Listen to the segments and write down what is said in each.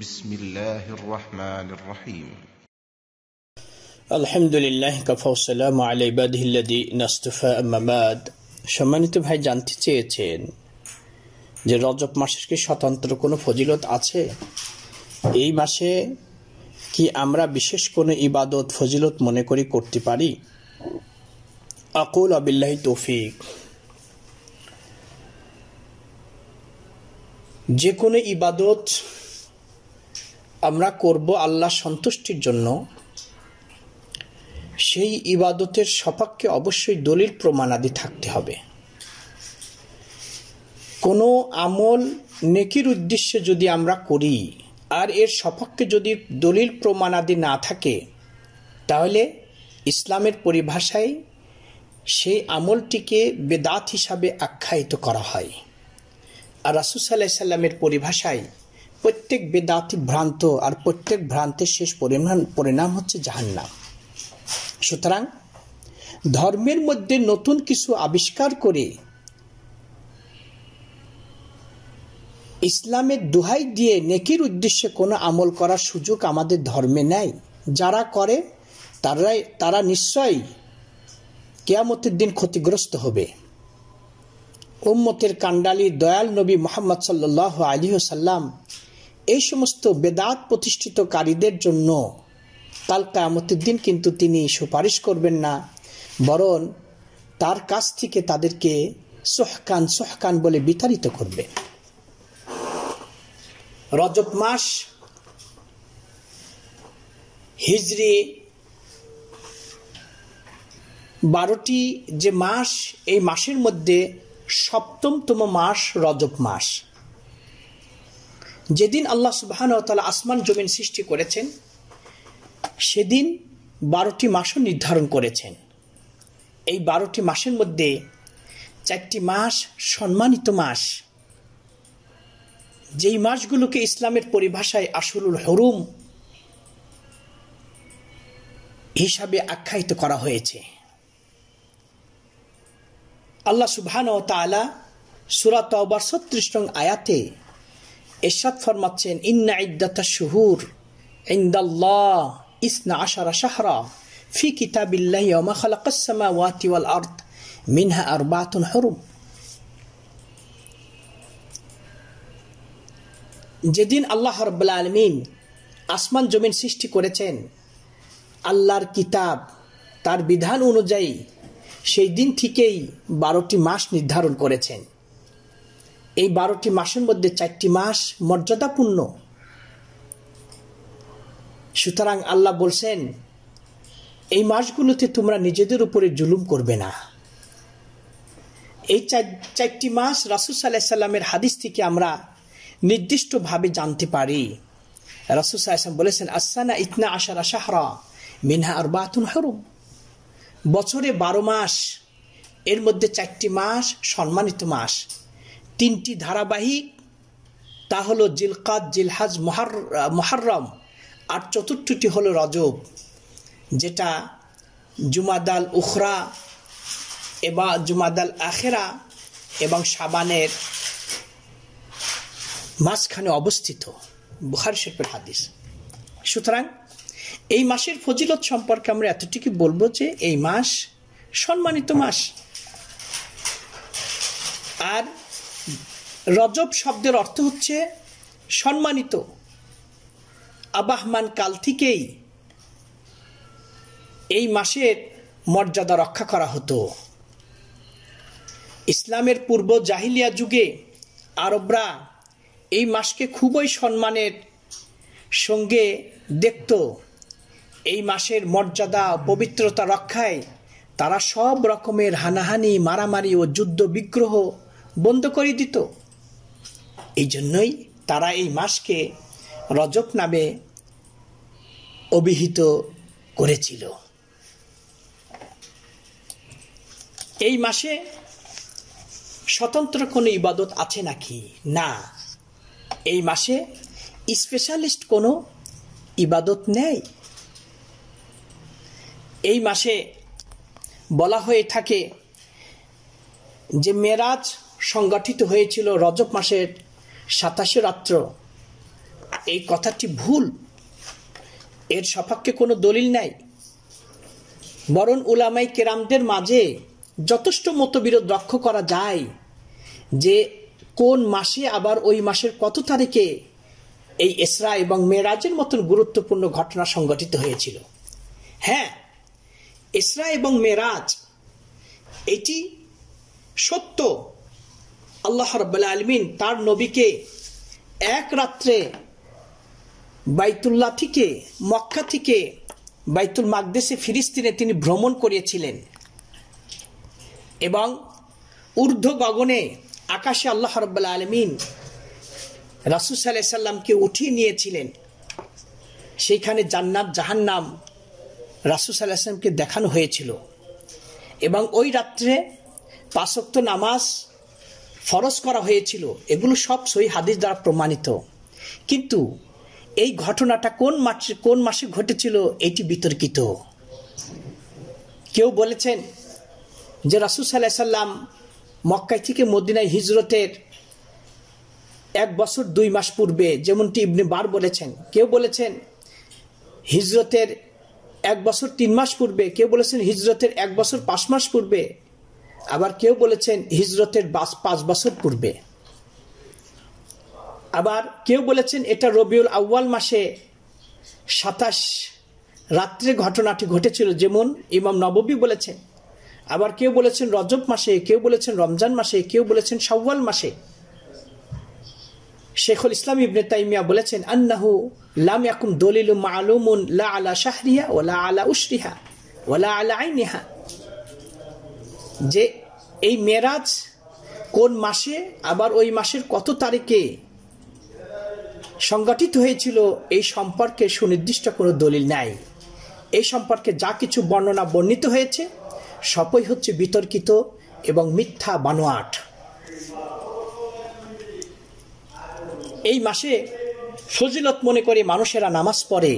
بسم الله الرحمن الرحيم الحمد لله كفى والسلام على عباده الذين اصطفى أما بعد সম্মানিত ভাই জানতে চেয়েছেন যে রজব মাসের কি স্বতন্ত্র কোনো ফজিলত আছে এই মাসে কি আমরা বিশেষ কোনো ইবাদত ফজিলত মনে করি করতে পারি আকুল আবিল্লাহ তৌফিক যে কোনো ইবাদত আমরা করব আল্লাহ সন্তুষ্টির জন্য সেই ইবাদতের সপাক্ষে অবশ্যই দলিল প্রমাণাদি থাকতে হবে কোনো আমল নেকির উদ্দেশ্যে যদি আমরা করি আর এর সপক্ষে যদি দলিল প্রমাণাদি না থাকে তাহলে ইসলামের পরিভাষায় সেই আমলটিকে বেদাত হিসাবে আখ্যায়িত করা হয় আর রাসুসাল্লাহ সাল্লামের পরিভাষায় প্রত্যেক বেদাতি ভ্রান্ত আর প্রত্যেক ভ্রান্তের শেষ পরিমাণ পরিণাম হচ্ছে জাহান্নাম সুতরাং ধর্মের মধ্যে নতুন কিছু আবিষ্কার করে ইসলামের দুহাই দিয়ে নেকির উদ্দেশ্যে কোনো আমল করার সুযোগ আমাদের ধর্মে নেয় যারা করে তারাই তারা নিশ্চয়ই কেয়ামতের দিন ক্ষতিগ্রস্ত হবে উম্মতের কাণ্ডালি দয়াল নবী মোহাম্মদ সাল্ল আলী সাল্লাম এই সমস্ত বেদাত প্রতিষ্ঠিতকারীদের জন্য কাল কায়ামতুদ্দিন দিন কিন্তু তিনি সুপারিশ করবেন না বরং তার কাছ থেকে তাদেরকে সোহকান সোহকান বলে বিতাড়িত করবে রজব মাস হিজড়ি বারোটি যে মাস এই মাসের মধ্যে সপ্তমতম মাস রজব মাস যেদিন আল্লাহ সুবাহান তালা আসমান জমিন সৃষ্টি করেছেন সেদিন বারোটি মাসও নির্ধারণ করেছেন এই বারোটি মাসের মধ্যে চারটি মাস সম্মানিত মাস যেই মাসগুলোকে ইসলামের পরিভাষায় আসলুল হরুম হিসাবে আখ্যায়িত করা হয়েছে আল্লাহ সুবহান ও তালা সুরাত অবার ছত্রিশ নং আয়াতে এরশাদ ফরমাচ্ছেন ইন্না ইদ্দাতা শুহুর ইন্দাল্লাহ ইসনা আশারা শাহরা ফি কিতাবিল্লাহ ওমা খালাকাসমা ওয়াতি ওয়াল আর্দ মিনহা আর বাতুন হরুম যেদিন আল্লাহ রব্লা আলমিন আসমান জমিন সৃষ্টি করেছেন আল্লাহর কিতাব তার বিধান অনুযায়ী সেই দিন থেকেই বারোটি মাস নির্ধারণ করেছেন এই বারোটি মাসের মধ্যে চারটি মাস মর্যাদাপূর্ণ সুতরাং আল্লাহ বলছেন এই মাসগুলোতে তোমরা নিজেদের উপরে জুলুম করবে না এই চারটি মাস রাসুল সাল্লাহ সাল্লামের হাদিস থেকে আমরা নির্দিষ্টভাবে জানতে পারি রাসুল সাল্লাম বলেছেন আসানা ইতনা আশার শাহরা মিনহা আর বাতুন হরুম বছরে বারো মাস এর মধ্যে চারটি মাস সম্মানিত মাস তিনটি ধারাবাহিক তা হলো জিলকাত জিলহাজ মহার মহারম আর চতুর্থটি হলো রজব যেটা জুমাদাল উখরা এবং জুমাদাল আখেরা এবং সাবানের মাঝখানে অবস্থিত বুহার শিল্পের হাদিস সুতরাং এই মাসের ফজিলত সম্পর্কে আমরা এতটুকু বলবো যে এই মাস সম্মানিত মাস আর রজব শব্দের অর্থ হচ্ছে সম্মানিত আবাহমান কাল থেকেই এই মাসের মর্যাদা রক্ষা করা হতো ইসলামের পূর্ব জাহিলিয়া যুগে আরবরা এই মাসকে খুবই সম্মানের সঙ্গে দেখত এই মাসের মর্যাদা পবিত্রতা রক্ষায় তারা সব রকমের হানাহানি মারামারি ও যুদ্ধ বিগ্রহ বন্ধ করে দিত এই জন্যই তারা এই মাসকে রজক নামে অভিহিত করেছিল এই মাসে স্বতন্ত্র কোনো ইবাদত আছে নাকি না এই মাসে স্পেশালিস্ট কোনো ইবাদত নেই এই মাসে বলা হয়ে থাকে যে মেরাজ সংগঠিত হয়েছিল রজব মাসের সাতাশে রাত্র এই কথাটি ভুল এর সপক্ষে কোনো দলিল নাই বরং উলামাই কেরামদের মাঝে যথেষ্ট মতবিরোধ লক্ষ্য করা যায় যে কোন মাসে আবার ওই মাসের কত তারিখে এই এসরা এবং মেরাজের মতন গুরুত্বপূর্ণ ঘটনা সংগঠিত হয়েছিল হ্যাঁ এসরা এবং মেরাজ এটি সত্য আল্লাহ রব্বাল্লা আলমিন তার নবীকে এক রাত্রে বাইতুল্লাহ থেকে মক্কা থেকে বাইতুল মাকদেশে ফিরিস্তিনে তিনি ভ্রমণ করিয়েছিলেন এবং ঊর্ধ্ব গগনে আকাশে আল্লাহ রব্বাল্লা আলমিন রাসুল সাল্লাহ সাল্লামকে উঠিয়ে নিয়েছিলেন সেইখানে জান্নাত জাহান্নাম রাসুল সাল্লাহ সাল্লামকে দেখানো হয়েছিল এবং ওই রাত্রে পাশক্ত নামাজ ফরজ করা হয়েছিল এগুলো সব সই হাদিস দ্বারা প্রমাণিত কিন্তু এই ঘটনাটা কোন মাসে কোন মাসে ঘটেছিল এটি বিতর্কিত কেউ বলেছেন যে রাসুল সাল্লাহ সাল্লাম মক্কায় থেকে মদিনায় হিজরতের এক বছর দুই মাস পূর্বে যেমনটি ইবনে বার বলেছেন কেউ বলেছেন হিজরতের এক বছর তিন মাস পূর্বে কেউ বলেছেন হিজরতের এক বছর পাঁচ মাস পূর্বে আবার কেউ বলেছেন হিজরতের বাস পাঁচ বছর পূর্বে আবার কেউ বলেছেন এটা রবিউল আউ্য়াল মাসে সাতাশ রাত্রে ঘটনাটি ঘটেছিল যেমন ইমাম নববী বলেছেন আবার কেউ বলেছেন রজব মাসে কেউ বলেছেন রমজান মাসে কেউ বলেছেন সাওয়াল মাসে শেখুল ইসলাম ইবনে তাইমিয়া বলেছেন আন্নাহু লাম ইয়াকুম দলিল মালুমুন লা আলা শাহরিহা ওলা আলা উশরিহা ওলা আলা আইনিহা যে এই মেরাজ কোন মাসে আবার ওই মাসের কত তারিখে সংগঠিত হয়েছিল এই সম্পর্কে সুনির্দিষ্ট কোনো দলিল নাই এই সম্পর্কে যা কিছু বর্ণনা বর্ণিত হয়েছে সবই হচ্ছে বিতর্কিত এবং মিথ্যা বানোয়াট এই মাসে ফজিলত মনে করে মানুষেরা নামাজ পড়ে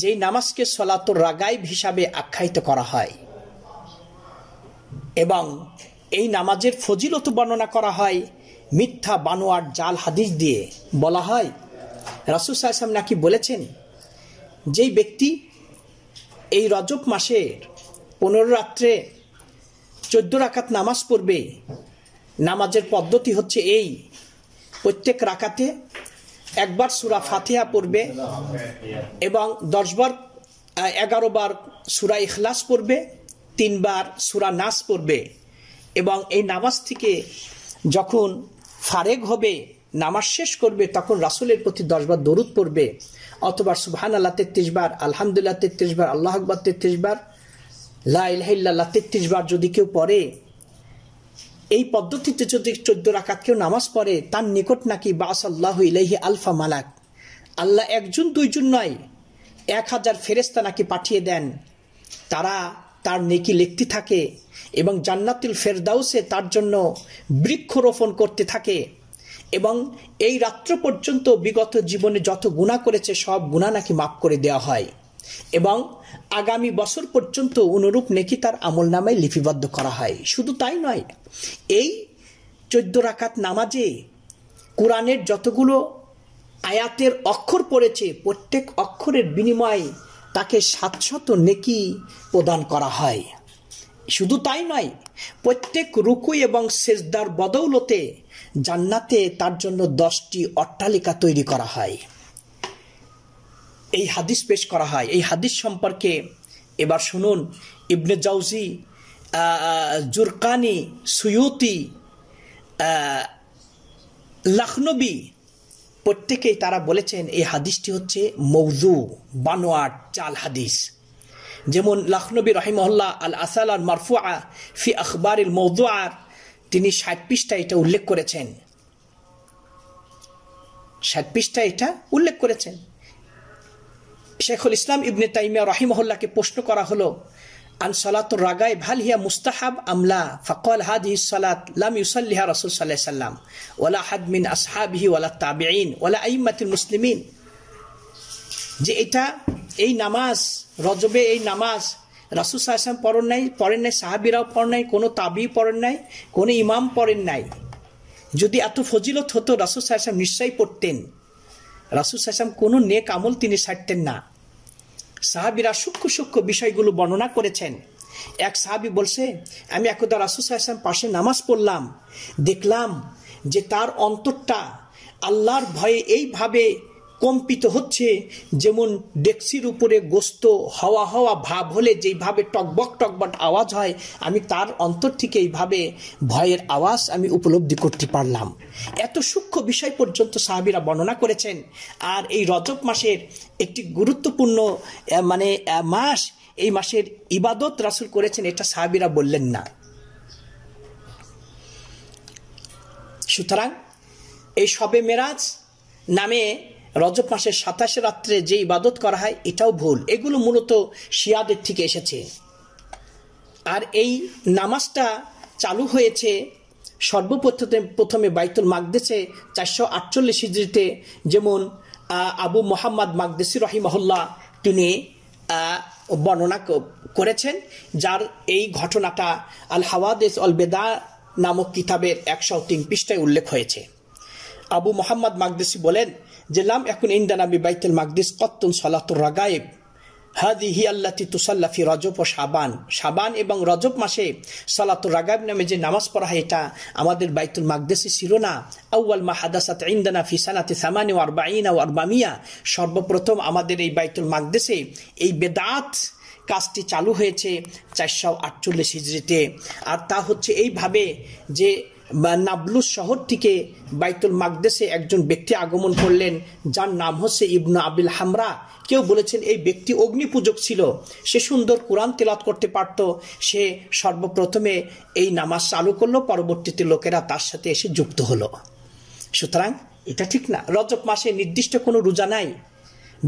যেই নামাজকে সলাতর রাগাইব হিসাবে আখ্যায়িত করা হয় এবং এই নামাজের ফজিলত বর্ণনা করা হয় মিথ্যা বানোয়ার জাল হাদিস দিয়ে বলা হয় রাসুল সাহেব নাকি বলেছেন যেই ব্যক্তি এই রজব মাসের পনেরো রাত্রে চোদ্দ রাকাত নামাজ পড়বে নামাজের পদ্ধতি হচ্ছে এই প্রত্যেক রাকাতে একবার সুরা ফাতিহা পড়বে এবং দশবার এগারো বার সুরা ইখলাস পড়বে তিনবার সুরা নাস পড়বে এবং এই নামাজ থেকে যখন ফারেগ হবে নামাজ শেষ করবে তখন রাসুলের প্রতি দশবার দরুদ পড়বে অথবা সুবহান আল্লাহ তেত্রিশ বার আলহামদুলিল্লাহ তেত্রিশ বার আল্লাহ আকবর তেত্রিশ বার লাহিল্লাহ তেত্রিশ বার যদি কেউ পড়ে এই পদ্ধতিতে যদি চোদ্দ রাকাত কেউ নামাজ পড়ে তার নিকট নাকি বাস আল্লাহ ইলাহি আলফা মালাক আল্লাহ একজন দুইজন নয় এক হাজার ফেরেস্তা নাকি পাঠিয়ে দেন তারা তার নেকি লিখতে থাকে এবং জান্নাতুল ফেরদাউসে তার জন্য বৃক্ষরোপণ করতে থাকে এবং এই রাত্র পর্যন্ত বিগত জীবনে যত গুণা করেছে সব গুণা নাকি মাফ করে দেওয়া হয় এবং আগামী বছর পর্যন্ত অনুরূপ নেকি তার আমল নামে লিপিবদ্ধ করা হয় শুধু তাই নয় এই চোদ্দ রাকাত নামাজে কোরআনের যতগুলো আয়াতের অক্ষর পড়েছে প্রত্যেক অক্ষরের বিনিময়ে তাকে সাতশত নেকি প্রদান করা হয় শুধু তাই নয় প্রত্যেক রুকু এবং সেজদার বদৌলতে জান্নাতে তার জন্য দশটি অট্টালিকা তৈরি করা হয় এই হাদিস পেশ করা হয় এই হাদিস সম্পর্কে এবার শুনুন ইবনে জাউজি জুরকানি সুয়ুতি লখনবী প্রত্যেকেই তারা বলেছেন এই হাদিসটি হচ্ছে মৌজু বানোয়ার চাল হাদিস যেমন লখনবী রহিমহল্লা আল আসাল আল মারফুয়া ফি আখবর ইল আর তিনি ষাট পৃষ্ঠা এটা উল্লেখ করেছেন ষাট পৃষ্ঠা এটা উল্লেখ করেছেন শেখুল ইসলাম ইবনে তাইমিয়া রহিমহল্লাকে প্রশ্ন করা হলো আন সালাতুর রাগাই ভাল হিয়া মুস্তাহাব আমলা ফকল হাদ হি সালাত লাম ইউসাল্লিহা রসুল সাল্লাহ সাল্লাম ওলা হাদ মিন আসহাবিহি ওলা তাবেইন ওলা আইমাতুল মুসলিমিন যে এটা এই নামাজ রজবে এই নামাজ রাসুল সাহসাম পড়েন নাই পড়েন নাই সাহাবিরাও পড়েন নাই কোনো তাবি পড়েন নাই কোনো ইমাম পড়েন নাই যদি এত ফজিলত হতো রাসুল সাহসাম নিশ্চয়ই পড়তেন রাসুল সাহসাম কোনো নেক আমল তিনি ছাড়তেন না সাহাবিরা সূক্ষ্ম সূক্ষ্ম বিষয়গুলো বর্ণনা করেছেন এক সাহাবি বলছে আমি একদা সাহেব পাশে নামাজ পড়লাম দেখলাম যে তার অন্তরটা আল্লাহর ভয়ে এইভাবে কম্পিত হচ্ছে যেমন ডেক্সির উপরে গোস্ত হাওয়া হাওয়া ভাব হলে যেইভাবে টকবক টকবট আওয়াজ হয় আমি তার অন্তর থেকে এইভাবে ভয়ের আওয়াজ আমি উপলব্ধি করতে পারলাম এত সূক্ষ্ম বিষয় পর্যন্ত সাহাবিরা বর্ণনা করেছেন আর এই রজব মাসের একটি গুরুত্বপূর্ণ মানে মাস এই মাসের ইবাদত রাসুল করেছেন এটা সাহাবিরা বললেন না সুতরাং এই শবে মেরাজ নামে রজব মাসের সাতাশে রাত্রে যে ইবাদত করা হয় এটাও ভুল এগুলো মূলত শিয়াদের থেকে এসেছে আর এই নামাজটা চালু হয়েছে সর্বপ্রথমে প্রথমে বাইতুল মাকদেশে চারশো আটচল্লিশ হিজড়িতে যেমন আবু মোহাম্মদ মাকদেসি রহিমহল্লা তিনি বর্ণনা করেছেন যার এই ঘটনাটা আল হাওয়াদেস অল বেদা নামক কিতাবের একশো তিন পৃষ্ঠায় উল্লেখ হয়েছে আবু মোহাম্মদ মাগদেশি বলেন যে লাম এখন ইন্দানা বি বাইতুল মাকদিস কত্তুন সলাতুর রাগায়েব হাদি হি আল্লা তুসাল্লাফি রজব ও সাবান সাবান এবং রজব মাসে সালাতুর রাগাইব নামে যে নামাজ পড়া হয় এটা আমাদের বাইতুল মাকদেসে ছিল না আউ্য়াল মা হাদাসাত ইন্দানা ফি সামানে সামানি ওয়ারবাইনা ওয়ারবামিয়া সর্বপ্রথম আমাদের এই বাইতুল মাকদেসে এই বেদাত কাজটি চালু হয়েছে চারশো আটচল্লিশ হিজড়িতে আর তা হচ্ছে এইভাবে যে বা নাবলুস শহরটিকে বাইতুল মাকদেশে একজন ব্যক্তি আগমন করলেন যার নাম হচ্ছে ইবনু আবিল হামরা কেউ বলেছেন এই ব্যক্তি পূজক ছিল সে সুন্দর কোরআন তেলাত করতে পারত সে সর্বপ্রথমে এই নামাজ চালু করলো পরবর্তীতে লোকেরা তার সাথে এসে যুক্ত হলো সুতরাং এটা ঠিক না রজব মাসে নির্দিষ্ট কোনো রোজা নাই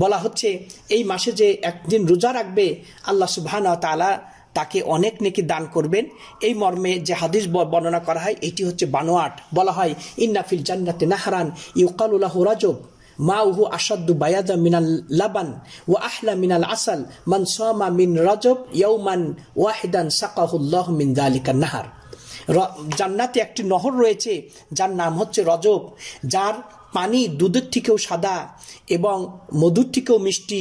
বলা হচ্ছে এই মাসে যে একদিন রোজা রাখবে আল্লাহ সুবাহ তালা তাকে অনেক নেকি দান করবেন এই মর্মে যে হাদিস বর্ণনা করা হয় এটি হচ্ছে বানোয়াট বলা হয় ইন্নাফিল জান্নাতে নাহারান ইউকালুল্লাহ রাজব মা উহু আসাদু বায়াদা মিনাল লাবান ও আহলা মিনাল আসাল মান সামা মিন রজব ইয়ৌমান ওয়াহিদান সাকাহুল্লাহ মিন দালিকা নাহার জান্নাতে একটি নহর রয়েছে যার নাম হচ্ছে রজব যার পানি দুধের থেকেও সাদা এবং মধুর থেকেও মিষ্টি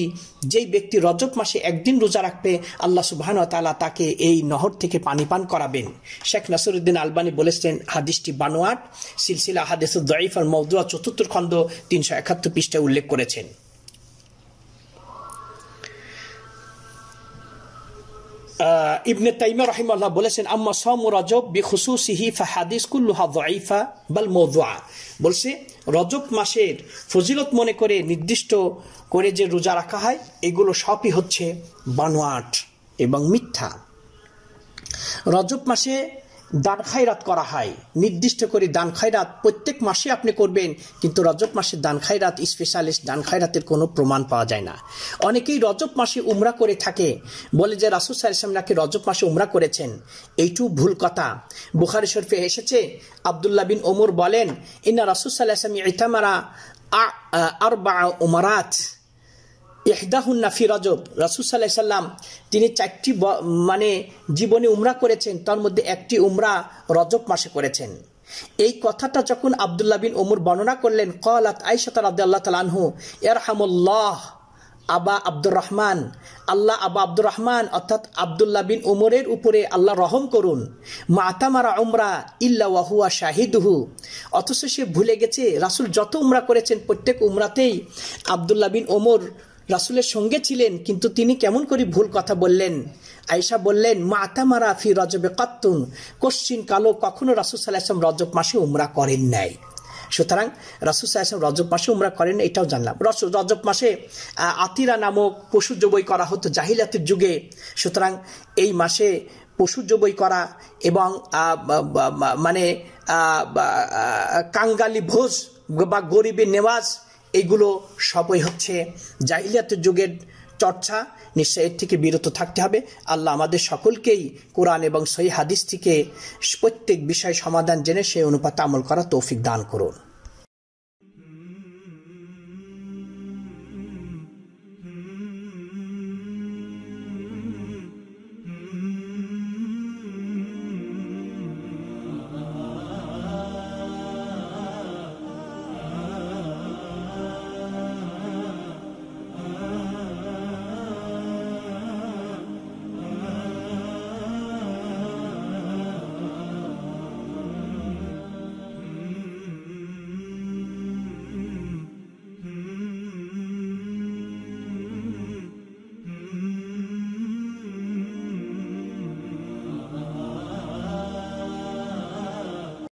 যেই ব্যক্তি রজব মাসে একদিন রোজা রাখবে আল্লাহ সুবাহন তালা তাকে এই নহর থেকে পানি পান করাবেন শেখ নাসরুদ্দিন আলবানি বলেছেন হাদিসটি বানোয়াট সিলসিলা হাদিস দয়ফ আর মৌদুয়া চতুর্থ খণ্ড তিনশো একাত্তর পৃষ্ঠায় উল্লেখ করেছেন ইবনে তাইমা আল্লাহ বলেছেন আম্মা সম রজব বি খুসুসিহি ফা হাদিস কুল্লুহা দাইফা বাল মৌদুয়া বলছে রজব মাসের ফজিলত মনে করে নির্দিষ্ট করে যে রোজা রাখা হয় এগুলো সবই হচ্ছে বানোয়াট এবং মিথ্যা রজব মাসে দান খায়রাত করা হয় নির্দিষ্ট করে দান খায়রাত প্রত্যেক মাসে আপনি করবেন কিন্তু রজব মাসে দান খায়রাত স্পেশালিস্ট দান খায়রাতের কোনো প্রমাণ পাওয়া যায় না অনেকেই রজব মাসে উমরা করে থাকে বলে যে রাসুল সাহেব নাকি রজব মাসে উমরা করেছেন এইটু ভুল কথা বুখারি শরফে এসেছে আবদুল্লা বিন ওমর বলেন ইনা রাসুল সাল্লাহ ইতামারা আর বা উমারাত ইহদাহুন্না ফি রজব রাসুসাল্লাহ সাল্লাম তিনি চারটি মানে জীবনে উমরা করেছেন তার মধ্যে একটি উমরা রজব মাসে করেছেন এই কথাটা যখন আবদুল্লাহ বিন ওমর বর্ণনা করলেন কলাত আইসাত আব্দুল্লাহ তালানহু এরহামুল্লাহ আবা আব্দুর রহমান আল্লাহ আবা আব্দুর রহমান অর্থাৎ আবদুল্লাহ বিন উমরের উপরে আল্লাহ রহম করুন মাতামারা উমরা ইল্লা ওয়াহুয়া শাহিদুহু অথচ সে ভুলে গেছে রাসুল যত উমরা করেছেন প্রত্যেক উমরাতেই আবদুল্লাহ বিন ওমর রাসুলের সঙ্গে ছিলেন কিন্তু তিনি কেমন করে ভুল কথা বললেন আয়েশা বললেন মা মারা ফি রজবে কাত্তুন কশ্চিন কালো কখনো রাসুল সাল্লাহাম রজব মাসে উমরা করেন নাই সুতরাং রাসুল সাহেব রজব মাসে উমরা করেন এটাও জানলাম রসুল রজব মাসে আতিরা নামক পশু জবই করা হতো জাহিলাতের যুগে সুতরাং এই মাসে পশু জবই করা এবং মানে কাঙ্গালি ভোজ বা গরিবের নেওয়াজ এগুলো সবই হচ্ছে জাহিলিয়াতের যুগের চর্চা নিশ্চয় এর থেকে বিরত থাকতে হবে আল্লাহ আমাদের সকলকেই কোরআন এবং সই হাদিস থেকে প্রত্যেক বিষয় সমাধান জেনে সেই অনুপাতে আমল করা তৌফিক দান করুন